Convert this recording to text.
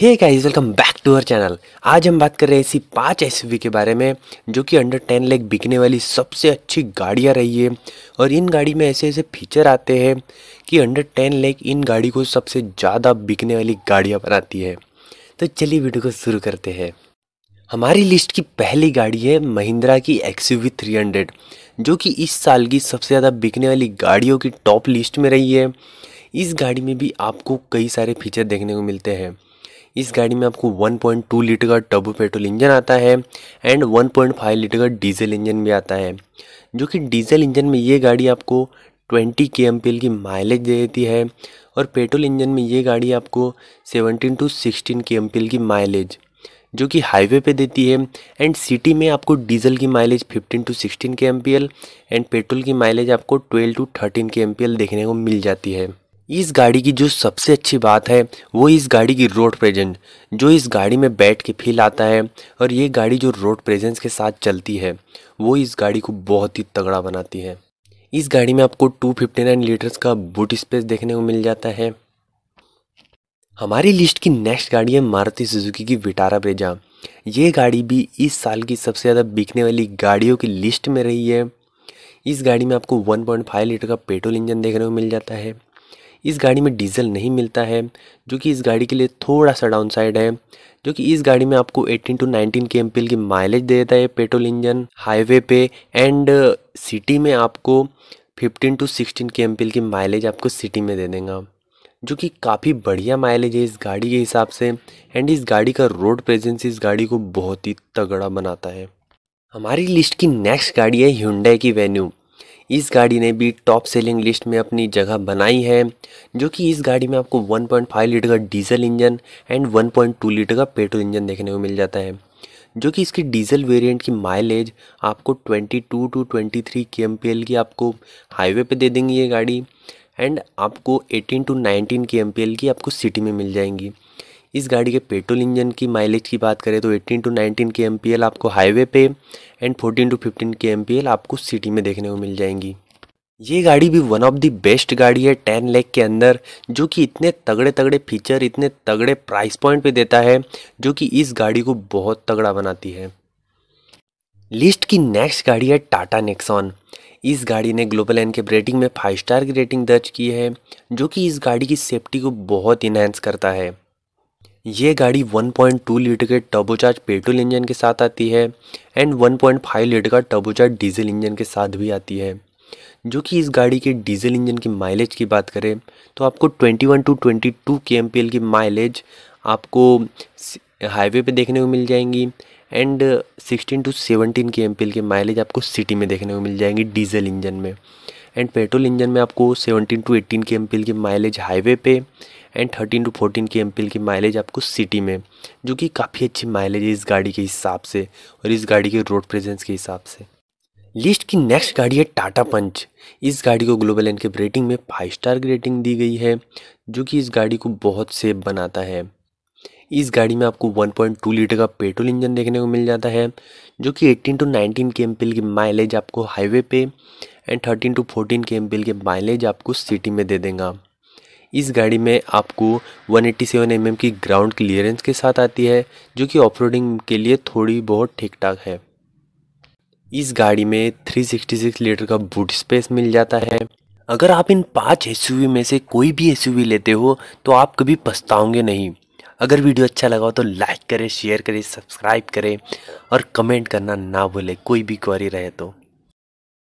hey guys welcome back to our channel आज हम बात कर रहे हैं ऐसी पांच एस के बारे में जो कि अंडर टेन लैख बिकने वाली सबसे अच्छी गाड़ियाँ रही है और इन गाड़ी में ऐसे ऐसे फीचर आते हैं कि अंडर टेन लैख इन गाड़ी को सबसे ज़्यादा बिकने वाली गाड़ियाँ बनाती है तो चलिए वीडियो को शुरू करते हैं हमारी लिस्ट की पहली गाड़ी है महिंद्रा की एक्स यू थ्री हंड्रेड जो कि इस साल की सबसे ज़्यादा बिकने वाली गाड़ियों की टॉप लिस्ट में रही है इस गाड़ी में भी आपको कई सारे फीचर देखने को मिलते हैं इस गाड़ी में आपको 1.2 लीटर का टर्बो पेट्रोल इंजन आता है एंड 1.5 लीटर का डीजल इंजन भी आता है जो कि डीजल इंजन में ये गाड़ी आपको 20 के एम की माइलेज दे देती है और पेट्रोल इंजन में ये गाड़ी आपको 17 टू 16 के एम की माइलेज जो कि हाईवे पे देती है एंड सिटी में आपको डीजल की mileage 15 to 16 K M and petrol की माइलेज आपको 12 टू 13 के एम देखने को मिल जाती है इस गाड़ी की जो सबसे अच्छी बात है वो इस गाड़ी की रोड प्रेजेंस जो इस गाड़ी में बैठ के फील आता है और ये गाड़ी जो रोड प्रेजेंस के साथ चलती है वो इस गाड़ी को बहुत ही तगड़ा बनाती है इस गाड़ी में आपको 259 लीटर्स का बूट स्पेस देखने को मिल जाता है हमारी लिस्ट की नेक्स्ट गाड़ी है मारुति सुजुकी की विटारा ब्रेजा ये गाड़ी भी इस साल की सबसे ज़्यादा बिकने वाली गाड़ियों की लिस्ट में रही है इस गाड़ी में आपको 1.5 लीटर का पेट्रोल इंजन देखने को मिल जाता है इस गाड़ी में डीजल नहीं मिलता है जो कि इस गाड़ी के लिए थोड़ा सा डाउन साइड है जो कि इस गाड़ी में आपको 18 टू 19 के एम की माइलेज देता है पेट्रोल इंजन हाईवे पे एंड सिटी uh, में आपको 15 टू 16 के एम की माइलेज आपको सिटी में दे देगा जो कि काफ़ी बढ़िया माइलेज है इस गाड़ी के हिसाब से एंड इस गाड़ी का रोड प्रेजेंस इस गाड़ी को बहुत ही तगड़ा बनाता है हमारी लिस्ट की नेक्स्ट गाड़ी है ह्यूंडई की वेन्यू इस गाड़ी ने भी टॉप सेलिंग लिस्ट में अपनी जगह बनाई है जो कि इस गाड़ी में आपको 1.5 लीटर का डीजल इंजन एंड 1.2 लीटर का पेट्रोल इंजन देखने को मिल जाता है जो कि इसकी डीजल वेरिएंट की माइलेज आपको 22 टू 23 के की आपको हाईवे पे दे देंगी ये गाड़ी एंड आपको 18 टू 19 के की आपको सिटी में मिल जाएंगी इस गाड़ी के पेट्रोल इंजन की माइलेज की बात करें तो 18 टू 19 के एम आपको हाईवे पे एंड 14 टू 15 के एम आपको सिटी में देखने को मिल जाएंगी ये गाड़ी भी वन ऑफ दी बेस्ट गाड़ी है टेन लेख के अंदर जो कि इतने तगड़े तगड़े फीचर इतने तगड़े प्राइस पॉइंट पे देता है जो कि इस गाड़ी को बहुत तगड़ा बनाती है लिस्ट की नेक्स्ट गाड़ी है टाटा नेक्सॉन इस गाड़ी ने ग्लोबल एन के रेटिंग में फाइव स्टार की रेटिंग दर्ज की है जो कि इस गाड़ी की सेफ्टी को बहुत इन्हेंस करता है ये गाड़ी 1.2 लीटर के टर्बोचार्ज पेट्रोल इंजन के साथ आती है एंड 1.5 लीटर का टर्बोचार्ज डीजल इंजन के साथ भी आती है जो कि इस गाड़ी के डीजल इंजन की माइलेज की बात करें तो आपको 21 टू 22 के की माइलेज आपको हाईवे पे देखने को मिल जाएंगी एंड 16 टू 17 के की माइलेज आपको सिटी में देखने को मिल जाएंगी डीजल इंजन में एंड पेट्रोल इंजन में आपको 17 टू 18 के की माइलेज हाईवे पे and thirteen to fourteen K M की माइलेज आपको सिटी में जो कि काफ़ी अच्छी माइलेज है इस गाड़ी के हिसाब से और इस गाड़ी के रोड प्रेजेंस के हिसाब से लिस्ट की नेक्स्ट गाड़ी है टाटा पंच इस गाड़ी को ग्लोबल एंड के रेटिंग में फाइव स्टार की रेटिंग दी गई है जो कि इस गाड़ी को बहुत सेफ बनाता है इस गाड़ी में आपको 1.2 लीटर का पेट्रोल इंजन देखने को मिल जाता है जो कि 18 टू 19 के एम की माइलेज आपको हाईवे पे एंड 13 टू 14 के एम के माइलेज आपको सिटी में दे देगा इस गाड़ी में आपको 187 एट्टी mm की ग्राउंड क्लियरेंस के साथ आती है जो कि ऑफ के लिए थोड़ी बहुत ठीक ठाक है इस गाड़ी में 366 लीटर का बूट स्पेस मिल जाता है अगर आप इन पांच एस में से कोई भी एस लेते हो तो आप कभी पछताओगे नहीं अगर वीडियो अच्छा लगा हो तो लाइक करें शेयर करें सब्सक्राइब करें और कमेंट करना ना भूलें कोई भी क्वारी रहे तो